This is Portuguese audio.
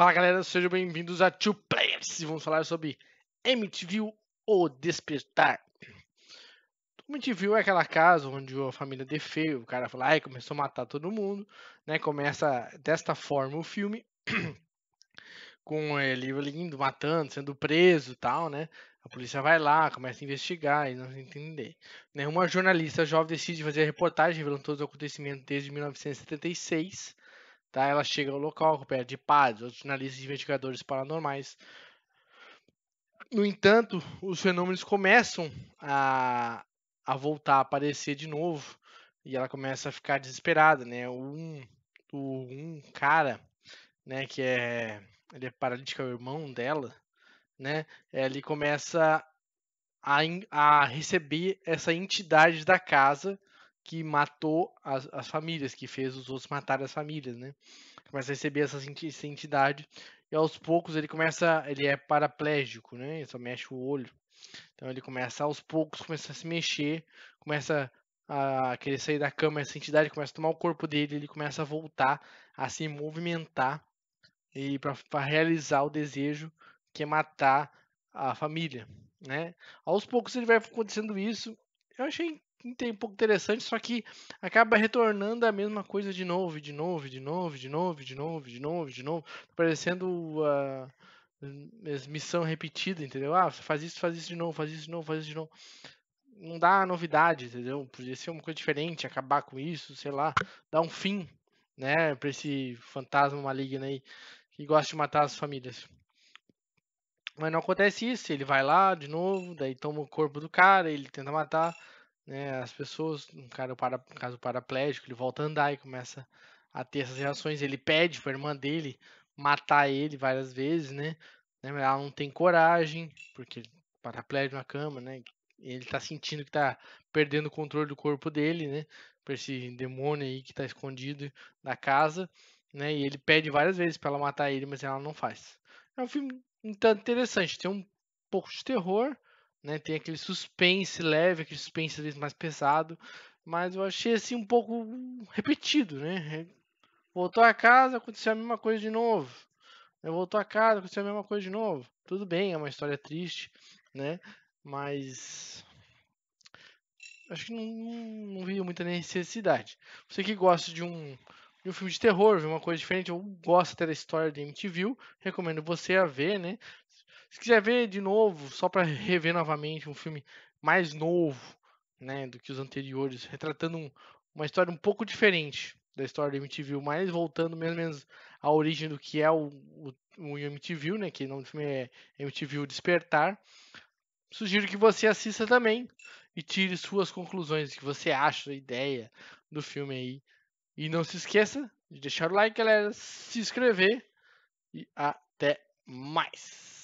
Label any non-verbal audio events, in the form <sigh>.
Fala galera, sejam bem-vindos a Two Players e vamos falar sobre MTV ou Despertar. MTV é aquela casa onde a família de o cara fala, ai, começou a matar todo mundo, né? Começa desta forma o filme, <clears throat> com ele indo, matando, sendo preso tal, né? A polícia vai lá, começa a investigar e não se entender. Né? Uma jornalista jovem decide fazer a reportagem revelando todos os acontecimentos desde 1976 Tá? Ela chega ao local, perde de padres, outros jornalistas e investigadores paranormais. No entanto, os fenômenos começam a, a voltar a aparecer de novo e ela começa a ficar desesperada, né? Um, um cara, né, que é ele é paralítico, é o irmão dela, né? Ele começa a, a receber essa entidade da casa que matou as, as famílias, que fez os outros matar as famílias, né? Começa a receber essa entidade e aos poucos ele começa, ele é paraplégico, né? Ele só mexe o olho. Então ele começa aos poucos começa a se mexer, começa a querer sair da cama, essa entidade começa a tomar o corpo dele, ele começa a voltar a se movimentar e para realizar o desejo que é matar a família, né? Aos poucos ele vai acontecendo isso. Eu achei um pouco interessante, só que acaba retornando a mesma coisa de novo, de novo, de novo, de novo, de novo, de novo, de novo, parecendo a missão repetida, entendeu? Ah, faz isso, faz isso de novo, faz isso de novo, faz isso de novo. Não dá novidade, entendeu? Podia ser uma coisa diferente, acabar com isso, sei lá, dar um fim, né, para esse fantasma maligno aí que gosta de matar as famílias. Mas não acontece isso, ele vai lá de novo, daí toma o corpo do cara, ele tenta matar, né? As pessoas, um cara, para, caso paraplégico, ele volta a andar e começa a ter essas reações. Ele pede para a irmã dele matar ele várias vezes, né? né ela não tem coragem, porque paraplégico na cama, né? Ele está sentindo que está perdendo o controle do corpo dele, né? Por esse demônio aí que está escondido na casa, né? E ele pede várias vezes para ela matar ele, mas ela não faz. É um filme um tanto interessante, tem um pouco de terror, né? Tem aquele suspense leve, aquele suspense vezes, mais pesado, mas eu achei assim um pouco repetido, né? É, voltou a casa, aconteceu a mesma coisa de novo. Né, voltou a casa, aconteceu a mesma coisa de novo. Tudo bem, é uma história triste, né? Mas acho que não, não, vi muita necessidade. Você que gosta de um, de um filme de terror, ver uma coisa diferente, ou gosta da história de MTV, recomendo você a ver, né? Se quiser ver de novo, só para rever novamente um filme mais novo, né, do que os anteriores, retratando um, uma história um pouco diferente da história do MTV, mas voltando mais ou menos à origem do que é o, o, o MTV, né, que o nome do filme é MTV Despertar. Sugiro que você assista também e tire suas conclusões, o que você acha da ideia do filme aí. E não se esqueça de deixar o like, galera, se inscrever e até mais.